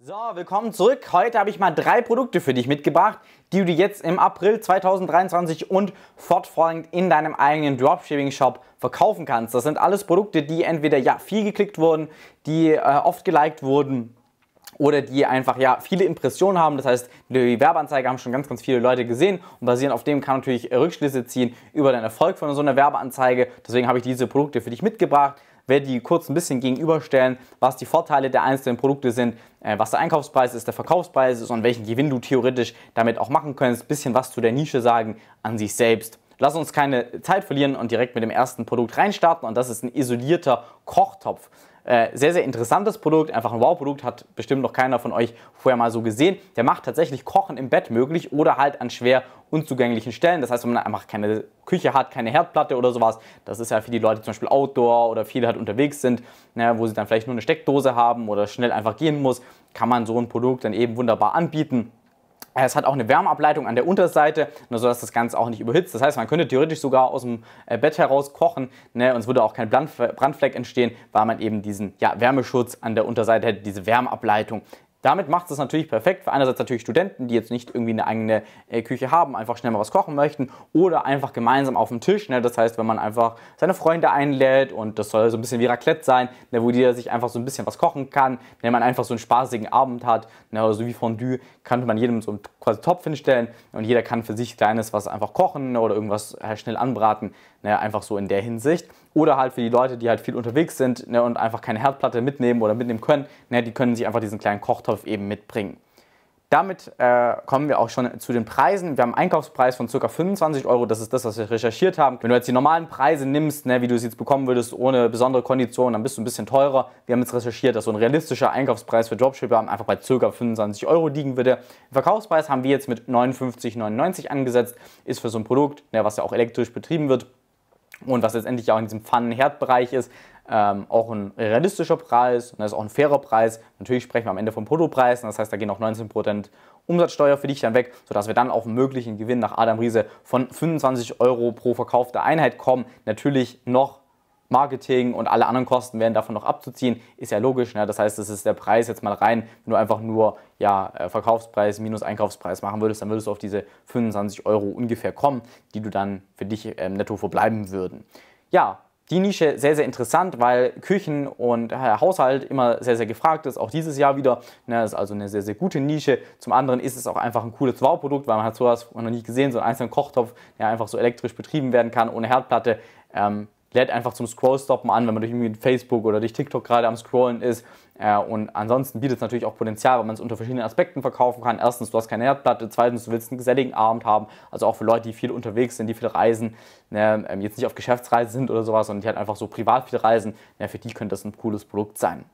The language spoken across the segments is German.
So, willkommen zurück. Heute habe ich mal drei Produkte für dich mitgebracht, die du jetzt im April 2023 und fortfolgend in deinem eigenen Dropshipping-Shop verkaufen kannst. Das sind alles Produkte, die entweder ja viel geklickt wurden, die äh, oft geliked wurden oder die einfach ja viele Impressionen haben. Das heißt, die Werbeanzeige haben schon ganz, ganz viele Leute gesehen und basierend auf dem kann natürlich Rückschlüsse ziehen über den Erfolg von so einer Werbeanzeige. Deswegen habe ich diese Produkte für dich mitgebracht werde die kurz ein bisschen gegenüberstellen, was die Vorteile der einzelnen Produkte sind, äh, was der Einkaufspreis ist, der Verkaufspreis ist und welchen Gewinn du theoretisch damit auch machen könntest. Ein bisschen was zu der Nische sagen an sich selbst. Lass uns keine Zeit verlieren und direkt mit dem ersten Produkt reinstarten und das ist ein isolierter Kochtopf. Äh, sehr, sehr interessantes Produkt, einfach ein Wow-Produkt, hat bestimmt noch keiner von euch vorher mal so gesehen. Der macht tatsächlich Kochen im Bett möglich oder halt an schwer unzugänglichen Stellen. Das heißt, wenn man einfach keine Küche hat, keine Herdplatte oder sowas, das ist ja für die Leute zum Beispiel Outdoor oder viele halt unterwegs sind, ne, wo sie dann vielleicht nur eine Steckdose haben oder schnell einfach gehen muss, kann man so ein Produkt dann eben wunderbar anbieten. Äh, es hat auch eine Wärmeableitung an der Unterseite, nur dass das Ganze auch nicht überhitzt. Das heißt, man könnte theoretisch sogar aus dem äh, Bett heraus kochen ne, und es würde auch kein Brandfleck entstehen, weil man eben diesen ja, Wärmeschutz an der Unterseite hätte, diese Wärmeableitung damit macht es natürlich perfekt für einerseits natürlich Studenten, die jetzt nicht irgendwie eine eigene äh, Küche haben, einfach schnell mal was kochen möchten oder einfach gemeinsam auf dem Tisch. Ne? Das heißt, wenn man einfach seine Freunde einlädt und das soll so ein bisschen wie Raclette sein, ne? wo jeder sich einfach so ein bisschen was kochen kann, wenn ne? man einfach so einen spaßigen Abend hat, ne? so also wie Fondue, könnte man jedem so einen quasi Topf hinstellen und jeder kann für sich Kleines was einfach kochen oder irgendwas äh, schnell anbraten. Ne, einfach so in der Hinsicht. Oder halt für die Leute, die halt viel unterwegs sind ne, und einfach keine Herdplatte mitnehmen oder mitnehmen können, ne, die können sich einfach diesen kleinen Kochtopf eben mitbringen. Damit äh, kommen wir auch schon zu den Preisen. Wir haben einen Einkaufspreis von ca. 25 Euro. Das ist das, was wir recherchiert haben. Wenn du jetzt die normalen Preise nimmst, ne, wie du es jetzt bekommen würdest, ohne besondere Konditionen, dann bist du ein bisschen teurer. Wir haben jetzt recherchiert, dass so ein realistischer Einkaufspreis für Dropshipper einfach bei ca. 25 Euro liegen würde. Den Verkaufspreis haben wir jetzt mit 59,99 angesetzt. Ist für so ein Produkt, ne, was ja auch elektrisch betrieben wird, und was letztendlich auch in diesem Pfannenherdbereich ist, ähm, auch ein realistischer Preis, und das ist auch ein fairer Preis. Natürlich sprechen wir am Ende vom Bruttopreis, das heißt, da gehen auch 19% Umsatzsteuer für dich dann weg, sodass wir dann auf einen möglichen Gewinn nach Adam Riese von 25 Euro pro verkaufte Einheit kommen. Natürlich noch Marketing und alle anderen Kosten werden davon noch abzuziehen, ist ja logisch. Ne? Das heißt, das ist der Preis jetzt mal rein. Wenn du einfach nur ja, äh, Verkaufspreis minus Einkaufspreis machen würdest, dann würdest du auf diese 25 Euro ungefähr kommen, die du dann für dich ähm, netto verbleiben würden. Ja, die Nische sehr, sehr interessant, weil Küchen und äh, Haushalt immer sehr, sehr gefragt ist, auch dieses Jahr wieder. Ne, ist also eine sehr, sehr gute Nische. Zum anderen ist es auch einfach ein cooles Wow-Produkt, weil man hat sowas noch nie gesehen, so einen einzelnen Kochtopf, der einfach so elektrisch betrieben werden kann, ohne Herdplatte. Ähm, lädt einfach zum Scroll-Stoppen an, wenn man durch irgendwie Facebook oder durch TikTok gerade am Scrollen ist. Äh, und ansonsten bietet es natürlich auch Potenzial, weil man es unter verschiedenen Aspekten verkaufen kann. Erstens, du hast keine Herdplatte. Zweitens, du willst einen geselligen Abend haben. Also auch für Leute, die viel unterwegs sind, die viel reisen, ne, ähm, jetzt nicht auf Geschäftsreise sind oder sowas, sondern die halt einfach so privat viel reisen. für die könnte das ein cooles Produkt sein.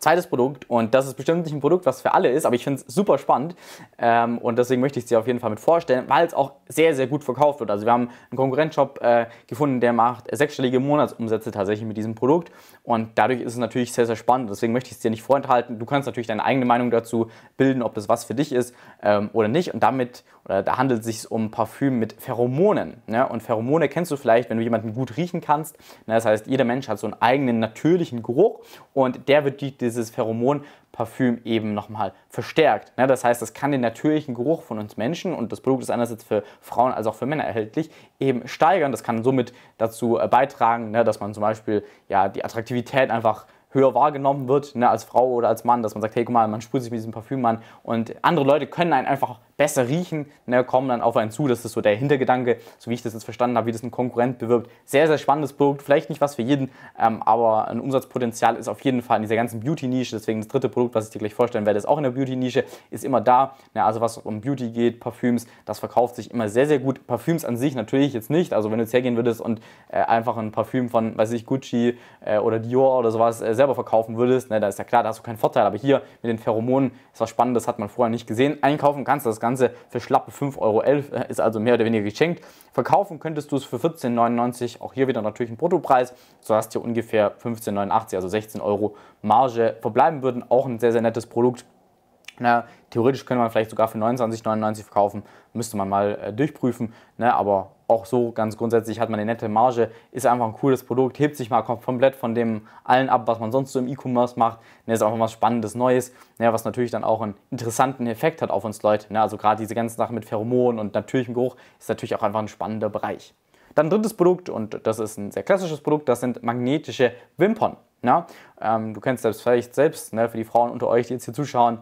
Zweites Produkt, und das ist bestimmt nicht ein Produkt, was für alle ist, aber ich finde es super spannend ähm, und deswegen möchte ich es dir auf jeden Fall mit vorstellen, weil es auch sehr, sehr gut verkauft wird. Also wir haben einen Konkurrenzshop äh, gefunden, der macht sechsstellige Monatsumsätze tatsächlich mit diesem Produkt und dadurch ist es natürlich sehr, sehr spannend. Deswegen möchte ich es dir nicht vorenthalten. Du kannst natürlich deine eigene Meinung dazu bilden, ob das was für dich ist ähm, oder nicht und damit, oder da handelt es sich um Parfüm mit Pheromonen. Ne? Und Pheromone kennst du vielleicht, wenn du jemanden gut riechen kannst. Ne? Das heißt, jeder Mensch hat so einen eigenen natürlichen Geruch und der wird die dieses Pheromon-Parfüm eben nochmal verstärkt. Ne, das heißt, das kann den natürlichen Geruch von uns Menschen und das Produkt ist einerseits für Frauen als auch für Männer erhältlich, eben steigern. Das kann somit dazu äh, beitragen, ne, dass man zum Beispiel ja, die Attraktivität einfach höher wahrgenommen wird ne, als Frau oder als Mann, dass man sagt, hey, guck mal, man sprüht sich mit diesem Parfüm an und andere Leute können einen einfach besser riechen, ne, kommen dann auf einen zu. Das ist so der Hintergedanke, so wie ich das jetzt verstanden habe, wie das ein Konkurrent bewirbt. Sehr, sehr spannendes Produkt, vielleicht nicht was für jeden, ähm, aber ein Umsatzpotenzial ist auf jeden Fall in dieser ganzen Beauty-Nische. Deswegen das dritte Produkt, was ich dir gleich vorstellen werde, ist auch in der Beauty-Nische, ist immer da. Ne, also was um Beauty geht, Parfüms, das verkauft sich immer sehr, sehr gut. Parfüms an sich natürlich jetzt nicht. Also wenn du jetzt hergehen würdest und äh, einfach ein Parfüm von, weiß ich, Gucci äh, oder Dior oder sowas äh, selber verkaufen würdest, ne, da ist ja klar, da hast du keinen Vorteil. Aber hier mit den Pheromonen ist was Spannendes, hat man vorher nicht gesehen. Einkaufen kannst du das Ganze für schlappe 5,11 Euro, äh, ist also mehr oder weniger geschenkt. Verkaufen könntest du es für 14,99, Euro, auch hier wieder natürlich ein Bruttopreis. So hast du ungefähr 15,89, Euro, also 16 Euro Marge verbleiben würden. Auch ein sehr, sehr nettes Produkt. Na, theoretisch könnte man vielleicht sogar für 29,99 verkaufen, müsste man mal äh, durchprüfen, ne, aber auch so ganz grundsätzlich hat man eine nette Marge, ist einfach ein cooles Produkt, hebt sich mal komplett von dem allen ab, was man sonst so im E-Commerce macht. Ne, ist einfach was Spannendes Neues, ne, was natürlich dann auch einen interessanten Effekt hat auf uns Leute. Ne, also gerade diese ganzen Sachen mit Pheromonen und natürlichem Geruch ist natürlich auch einfach ein spannender Bereich. Dann drittes Produkt, und das ist ein sehr klassisches Produkt, das sind magnetische Wimpern. Ja, ne. ähm, du kennst selbst vielleicht selbst, ne, für die Frauen unter euch, die jetzt hier zuschauen,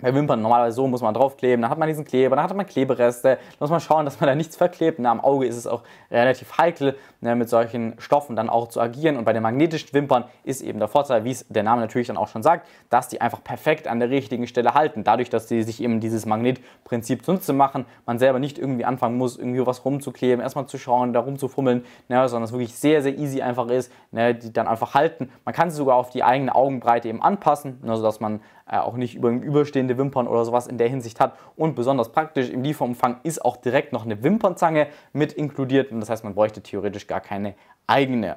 bei Wimpern normalerweise so muss man draufkleben, dann hat man diesen Kleber, dann hat man Klebereste, dann muss man schauen, dass man da nichts verklebt. Na, am Auge ist es auch relativ heikel, ne, mit solchen Stoffen dann auch zu agieren. Und bei den magnetischen Wimpern ist eben der Vorteil, wie es der Name natürlich dann auch schon sagt, dass die einfach perfekt an der richtigen Stelle halten. Dadurch, dass sie sich eben dieses Magnetprinzip zunutze machen, man selber nicht irgendwie anfangen muss, irgendwie was rumzukleben, erstmal zu schauen, da rumzufummeln, ne, sondern es wirklich sehr, sehr easy einfach ist, ne, die dann einfach halten. Man kann sie sogar auf die eigene Augenbreite eben anpassen, ne, sodass man äh, auch nicht über überstehende Wimpern oder sowas in der Hinsicht hat. Und besonders praktisch im Lieferumfang ist auch direkt noch eine Wimpernzange mit inkludiert. Und das heißt, man bräuchte theoretisch gar keine eigene.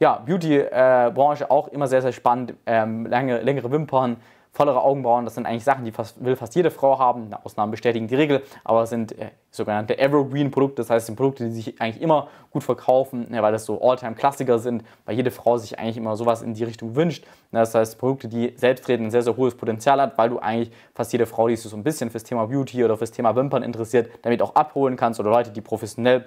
Ja, Beauty-Branche äh, auch immer sehr, sehr spannend. Ähm, lange, längere Wimpern, vollere Augenbrauen, das sind eigentlich Sachen, die fast, will fast jede Frau haben. Eine Ausnahmen bestätigen die Regel, aber es sind äh, sogenannte Evergreen-Produkte, das heißt, sind Produkte, die sich eigentlich immer gut verkaufen, ja, ne, weil das so Alltime-Klassiker sind, weil jede Frau sich eigentlich immer sowas in die Richtung wünscht. Ja, ne, das heißt, Produkte, die selbstredend ein sehr, sehr hohes Potenzial hat, weil du eigentlich fast jede Frau, die sich so ein bisschen fürs Thema Beauty oder fürs Thema Wimpern interessiert, damit auch abholen kannst oder Leute, die professionell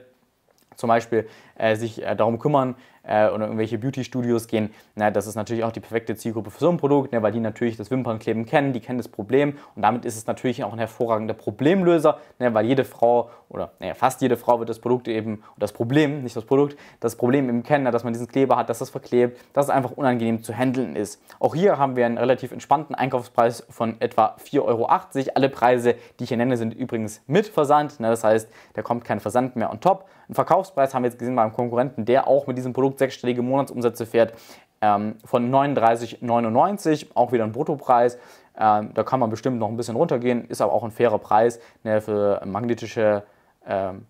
zum Beispiel äh, sich äh, darum kümmern, äh, oder irgendwelche Beauty-Studios gehen, na, das ist natürlich auch die perfekte Zielgruppe für so ein Produkt, ne, weil die natürlich das Wimpernkleben kennen, die kennen das Problem und damit ist es natürlich auch ein hervorragender Problemlöser, ne, weil jede Frau oder naja, fast jede Frau wird das Produkt eben, das Problem, nicht das Produkt, das Problem eben kennen, na, dass man diesen Kleber hat, dass das verklebt, dass es einfach unangenehm zu handeln ist. Auch hier haben wir einen relativ entspannten Einkaufspreis von etwa 4,80 Euro. Alle Preise, die ich hier nenne, sind übrigens mit Versand, ne, das heißt, da kommt kein Versand mehr on top. Einen Verkaufspreis haben wir jetzt gesehen beim Konkurrenten, der auch mit diesem Produkt Produkt sechsstellige Monatsumsätze fährt, ähm, von 39,99, auch wieder ein Bruttopreis. Ähm, da kann man bestimmt noch ein bisschen runtergehen, ist aber auch ein fairer Preis ne, für magnetische, ähm,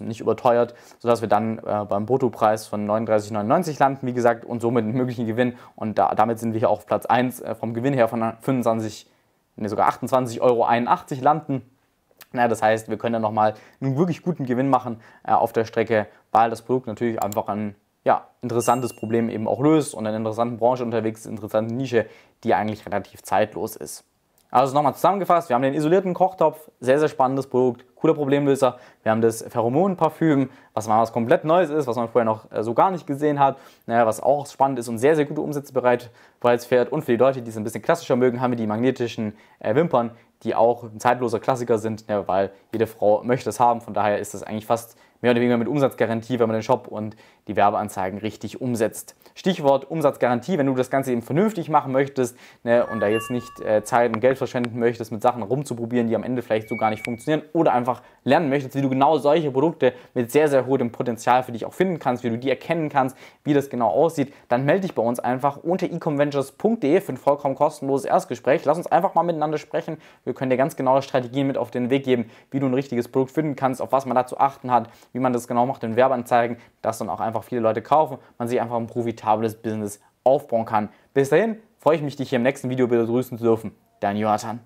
nicht überteuert, sodass wir dann äh, beim Bruttopreis von 39,99 landen, wie gesagt, und somit einen möglichen Gewinn. Und da, damit sind wir hier auf Platz 1 äh, vom Gewinn her von 25, ne, sogar 28,81 Euro landen. Ja, das heißt, wir können dann nochmal einen wirklich guten Gewinn machen äh, auf der Strecke, weil das Produkt natürlich einfach ein ja, interessantes Problem eben auch löst und in einer interessanten Branche unterwegs ist, interessanten Nische, die eigentlich relativ zeitlos ist. Also nochmal zusammengefasst, wir haben den isolierten Kochtopf, sehr, sehr spannendes Produkt, cooler Problemlöser. Wir haben das Pheromonenparfüm, was mal was komplett Neues ist, was man vorher noch äh, so gar nicht gesehen hat, naja, was auch spannend ist und sehr, sehr gute Umsätze bereit, bereits fährt. Und für die Leute, die es ein bisschen klassischer mögen, haben wir die magnetischen äh, Wimpern, die auch ein zeitloser Klassiker sind, ja, weil jede Frau möchte es haben. Von daher ist das eigentlich fast mehr oder weniger mit Umsatzgarantie, wenn man den Shop und die Werbeanzeigen richtig umsetzt. Stichwort Umsatzgarantie, wenn du das Ganze eben vernünftig machen möchtest ne, und da jetzt nicht äh, Zeit und Geld verschwenden möchtest, mit Sachen rumzuprobieren, die am Ende vielleicht so gar nicht funktionieren oder einfach lernen möchtest, wie du genau solche Produkte mit sehr, sehr hohem Potenzial für dich auch finden kannst, wie du die erkennen kannst, wie das genau aussieht, dann melde dich bei uns einfach unter econventures.de für ein vollkommen kostenloses Erstgespräch. Lass uns einfach mal miteinander sprechen. Wir können dir ganz genaue Strategien mit auf den Weg geben, wie du ein richtiges Produkt finden kannst, auf was man dazu achten hat, wie man das genau macht in Werbeanzeigen, das dann auch einfach einfach viele Leute kaufen, man sich einfach ein profitables Business aufbauen kann. Bis dahin freue ich mich, dich hier im nächsten Video begrüßen zu dürfen. Dein Jonathan.